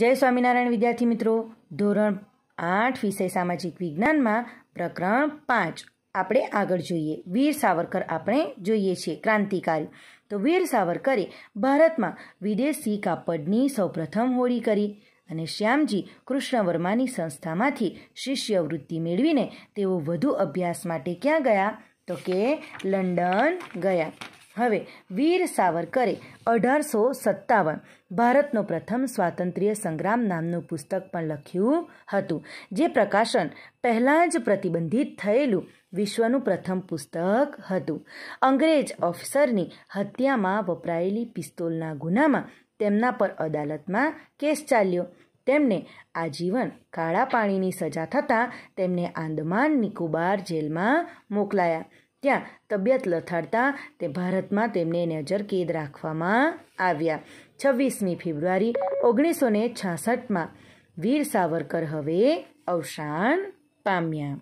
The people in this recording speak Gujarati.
જય સ્વામિનારાયણ વિદ્યાર્થી મિત્રો ધોરણ આઠ વિષય સામાજિક વિજ્ઞાનમાં પ્રકરણ પાંચ આપણે આગળ જોઈએ વીર સાવરકર આપણે જોઈએ છીએ ક્રાંતિકારી તો વીર સાવરકરે ભારતમાં વિદેશી કાપડની સૌપ્રથમ હોળી કરી અને શ્યામજી કૃષ્ણવર્માની સંસ્થામાંથી શિષ્યવૃત્તિ મેળવીને તેઓ વધુ અભ્યાસ માટે ક્યાં ગયા તો કે લંડન ગયા હવે વીર સાવરકરે અઢારસો સત્તાવન ભારતનો પ્રથમ સ્વાતંત્ર્ય સંગ્રામ નામનું પુસ્તક પણ લખ્યું હતું જે પ્રકાશન પહેલાં જ પ્રતિબંધિત થયેલું વિશ્વનું પ્રથમ પુસ્તક હતું અંગ્રેજ ઓફિસરની હત્યામાં વપરાયેલી પિસ્તોલના ગુનામાં તેમના પર અદાલતમાં કેસ ચાલ્યો તેમને આજીવન કાળા પાણીની સજા થતાં તેમને આંદમાન નિકોબાર જેલમાં મોકલાયા ત્યાં તબિયત લથાડતા તે ભારતમાં તેમને નજર કેદ રાખવામાં આવ્યા છવ્વીસમી ફેબ્રુઆરી ઓગણીસો ને છાસઠમાં વીર સાવરકર હવે અવસાન પામ્યા